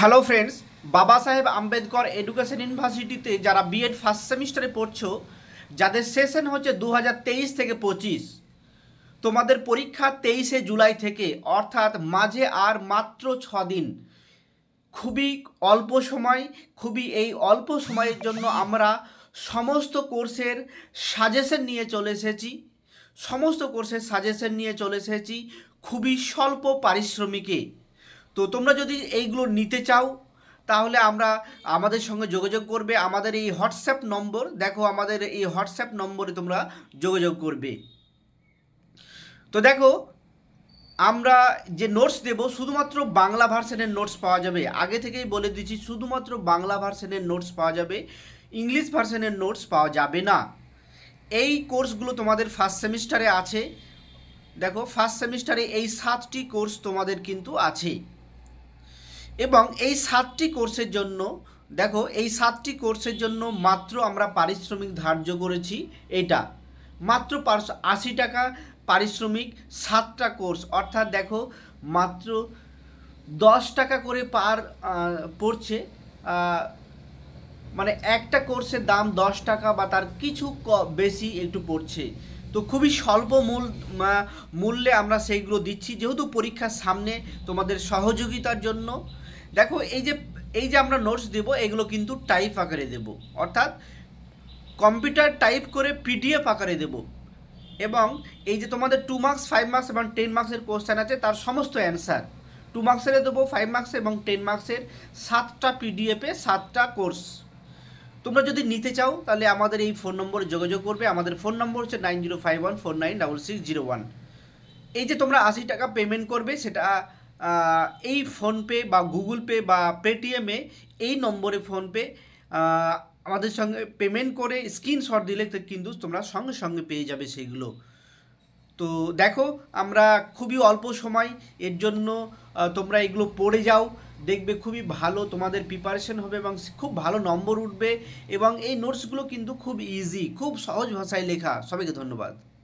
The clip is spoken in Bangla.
হ্যালো ফ্রেন্ডস বাবা সাহেব আম্বেদকর এডুকেশন ইউনিভার্সিটিতে যারা বিএড ফার্স্ট সেমিস্টারে পড়ছো যাদের সেশন হচ্ছে দু থেকে পঁচিশ তোমাদের পরীক্ষা তেইশে জুলাই থেকে অর্থাৎ মাঝে আর মাত্র ছ দিন খুবই অল্প সময় খুবই এই অল্প সময়ের জন্য আমরা সমস্ত কোর্সের সাজেশন নিয়ে চলে এসেছি সমস্ত কোর্সের সাজেশন নিয়ে চলে এসেছি খুবই স্বল্প পারিশ্রমিকে তো তোমরা যদি এইগুলো নিতে চাও তাহলে আমরা আমাদের সঙ্গে যোগাযোগ করবে আমাদের এই হোয়াটসঅ্যাপ নম্বর দেখো আমাদের এই হোয়াটসঅ্যাপ নম্বরে তোমরা যোগাযোগ করবে তো দেখো আমরা যে নোটস দেব শুধুমাত্র বাংলা ভার্সনের নোটস পাওয়া যাবে আগে থেকেই বলে দিচ্ছি শুধুমাত্র বাংলা ভার্সনের নোটস পাওয়া যাবে ইংলিশ ভার্সনের নোটস পাওয়া যাবে না এই কোর্সগুলো তোমাদের ফার্স্ট সেমিস্টারে আছে দেখো ফার্স্ট সেমিস্টারে এই সাতটি কোর্স তোমাদের কিন্তু আছে এবং এই সাতটি কোর্সের জন্য দেখো এই সাতটি কোর্সের জন্য মাত্র আমরা পারিশ্রমিক ধার্য করেছি এটা মাত্র আশি টাকা পারিশ্রমিক সাতটা কোর্স অর্থাৎ দেখো মাত্র দশ টাকা করে পার পড়ছে মানে একটা কোর্সের দাম দশ টাকা বা তার কিছু বেশি একটু পড়ছে তো খুবই স্বল্প মূল মূল্যে আমরা সেইগুলো দিচ্ছি যেহেতু পরীক্ষার সামনে তোমাদের সহযোগিতার জন্য দেখো এই যে এই যে আমরা নোটস দেবো এগুলো কিন্তু টাইপ আকারে দেব অর্থাৎ কম্পিউটার টাইপ করে পিডিএফ আকারে দেব এবং এই যে তোমাদের টু মার্কস ফাইভ মার্কস এবং টেন মার্কসের কোশ্চেন আছে তার সমস্ত অ্যান্সার টু মার্কসের দেবো ফাইভ মার্কস এবং টেন মার্কসের সাতটা পিডিএফে সাতটা কোর্স তোমরা যদি নিতে চাও তাহলে আমাদের এই ফোন নম্বরে যোগাযোগ করবে আমাদের ফোন নম্বর হচ্ছে nine zero five one four nine double six zero one এই যে তোমরা আশি টাকা পেমেন্ট করবে সেটা এই ফোনপে বা গুগল পে বা পেটিএমে এই নম্বরে ফোনপে আমাদের সঙ্গে পেমেন্ট করে স্ক্রিনশট দিলে কিন্তু তোমরা সঙ্গে সঙ্গে পেয়ে যাবে সেইগুলো তো দেখো আমরা খুবই অল্প সময় এর জন্য তোমরা এগুলো পড়ে যাও দেখবে খুবই ভালো তোমাদের প্রিপারেশন হবে এবং খুব ভালো নম্বর উঠবে এবং এই নোটসগুলো কিন্তু খুব ইজি খুব সহজ ভাষায় লেখা সবাইকে ধন্যবাদ